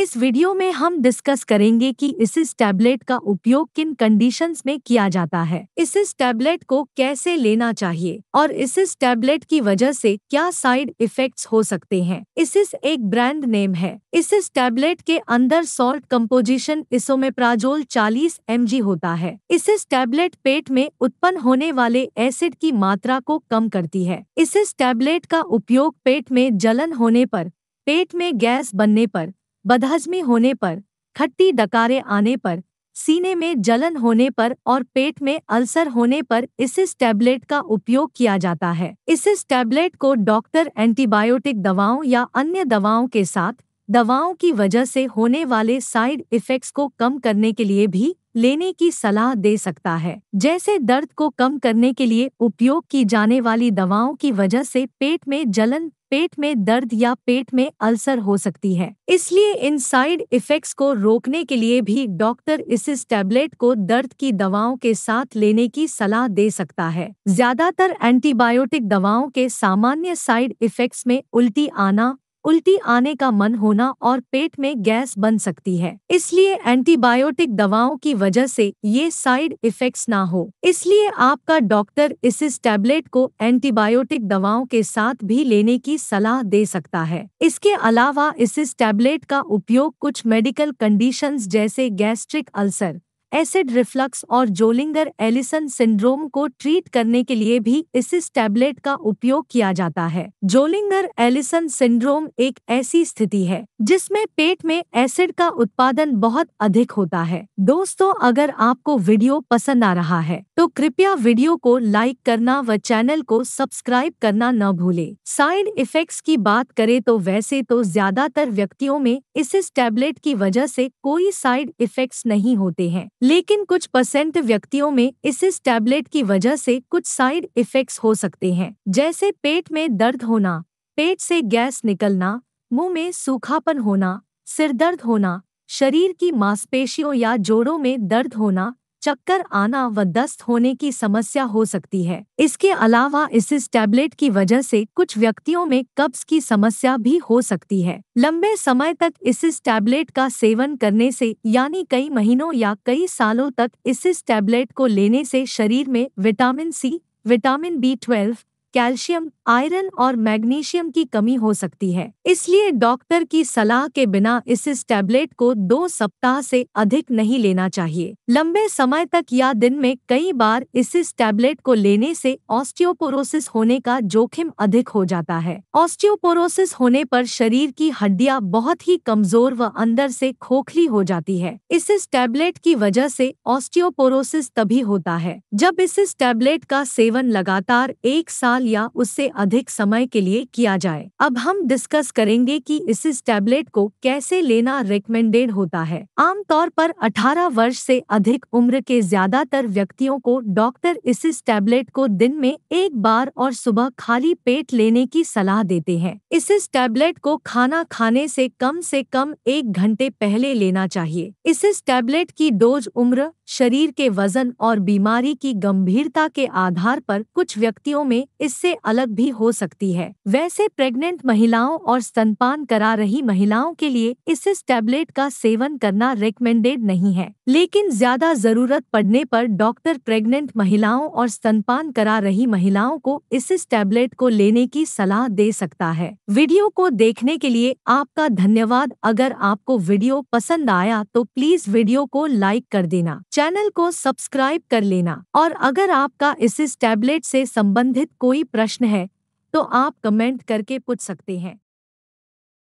इस वीडियो में हम डिस्कस करेंगे कि इसिस टैबलेट का उपयोग किन कंडीशंस में किया जाता है इसिस टैबलेट को कैसे लेना चाहिए और इसिस टैबलेट की वजह से क्या साइड इफेक्ट्स हो सकते हैं इसिस एक ब्रांड नेम है इसिस टैबलेट के अंदर सॉल्ट में इसोमेप्राजोल 40 एम होता है इसिस टैबलेट पेट में उत्पन्न होने वाले एसिड की मात्रा को कम करती है इसिस टैबलेट का उपयोग पेट में जलन होने आरोप पेट में गैस बनने आरोप बदहजमी होने पर खट्टी डकारे आने पर सीने में जलन होने पर और पेट में अल्सर होने पर इस टैबलेट का उपयोग किया जाता है इस टैबलेट को डॉक्टर एंटीबायोटिक दवाओं या अन्य दवाओं के साथ दवाओं की वजह से होने वाले साइड इफ़ेक्ट्स को कम करने के लिए भी लेने की सलाह दे सकता है जैसे दर्द को कम करने के लिए उपयोग की जाने वाली दवाओं की वजह से पेट में जलन पेट में दर्द या पेट में अल्सर हो सकती है इसलिए इन साइड इफेक्ट्स को रोकने के लिए भी डॉक्टर इस, टेबलेट टैबलेट को दर्द की दवाओं के साथ लेने की सलाह दे सकता है ज्यादातर एंटीबायोटिक दवाओं के सामान्य साइड इफेक्ट्स में उल्टी आना उल्टी आने का मन होना और पेट में गैस बन सकती है इसलिए एंटीबायोटिक दवाओं की वजह से ये साइड इफेक्ट्स ना हो इसलिए आपका डॉक्टर इस, टैबलेट को एंटीबायोटिक दवाओं के साथ भी लेने की सलाह दे सकता है इसके अलावा इस, इस टैबलेट का उपयोग कुछ मेडिकल कंडीशंस जैसे गैस्ट्रिक अल्सर एसिड रिफ्लक्स और जोलिंगर एलिसन सिंड्रोम को ट्रीट करने के लिए भी इस टैबलेट का उपयोग किया जाता है जोलिंगर एलिसन सिंड्रोम एक ऐसी स्थिति है जिसमें पेट में एसिड का उत्पादन बहुत अधिक होता है दोस्तों अगर आपको वीडियो पसंद आ रहा है तो कृपया वीडियो को लाइक करना व चैनल को सब्सक्राइब करना न भूले साइड इफेक्ट्स की बात करे तो वैसे तो ज्यादातर व्यक्तियों में इस टैबलेट की वजह ऐसी कोई साइड इफेक्ट नहीं होते हैं लेकिन कुछ परसेंट व्यक्तियों में इस टैबलेट की वजह से कुछ साइड इफेक्ट्स हो सकते हैं जैसे पेट में दर्द होना पेट से गैस निकलना मुंह में सूखापन होना सिर दर्द होना शरीर की मांसपेशियों या जोड़ों में दर्द होना चक्कर आना व दस्त होने की समस्या हो सकती है इसके अलावा इस टैबलेट की वजह से कुछ व्यक्तियों में कब्ज की समस्या भी हो सकती है लंबे समय तक इस टैबलेट का सेवन करने से यानी कई महीनों या कई सालों तक इस टैबलेट को लेने से शरीर में vitamin C vitamin B twelve calcium iron और मैग्नीशियम की कमी हो सकती है इसलिए डॉक्टर की सलाह के बिना इस, इस टैबलेट को दो सप्ताह से अधिक नहीं लेना चाहिए लंबे समय तक या दिन में कई बार इस, इस टैबलेट को लेने से ऑस्टियोपोरोसिस होने का जोखिम अधिक हो जाता है ऑस्टियोपोरोसिस होने पर शरीर की हड्डियां बहुत ही कमजोर व अंदर से खोखली हो जाती है इस, इस टैबलेट की वजह से ऑस्टियोपोरोसिस तभी होता है जब इस, इस टैबलेट का सेवन लगातार एक साल साल या उससे अधिक समय के लिए किया जाए अब हम डिस्कस करेंगे कि इस टैबलेट को कैसे लेना रिकमेंडेड होता है आमतौर पर 18 वर्ष से अधिक उम्र के ज्यादातर व्यक्तियों को डॉक्टर इस टैबलेट को दिन में एक बार और सुबह खाली पेट लेने की सलाह देते हैं इस टैबलेट को खाना खाने से कम से कम एक घंटे पहले लेना चाहिए इस टैबलेट की डोज उम्र शरीर के वजन और बीमारी की गंभीरता के आधार पर कुछ व्यक्तियों में इस इससे अलग भी हो सकती है वैसे प्रेग्नेंट महिलाओं और स्तनपान करा रही महिलाओं के लिए इस टैबलेट का सेवन करना रिकमेंडेड नहीं है लेकिन ज्यादा जरूरत पड़ने पर डॉक्टर प्रेग्नेंट महिलाओं और स्तनपान करा रही महिलाओं को इस टैबलेट को लेने की सलाह दे सकता है वीडियो को देखने के लिए आपका धन्यवाद अगर आपको वीडियो पसंद आया तो प्लीज वीडियो को लाइक कर देना चैनल को सब्सक्राइब कर लेना और अगर आपका इस टैबलेट से संबंधित कोई कोई प्रश्न है तो आप कमेंट करके पूछ सकते हैं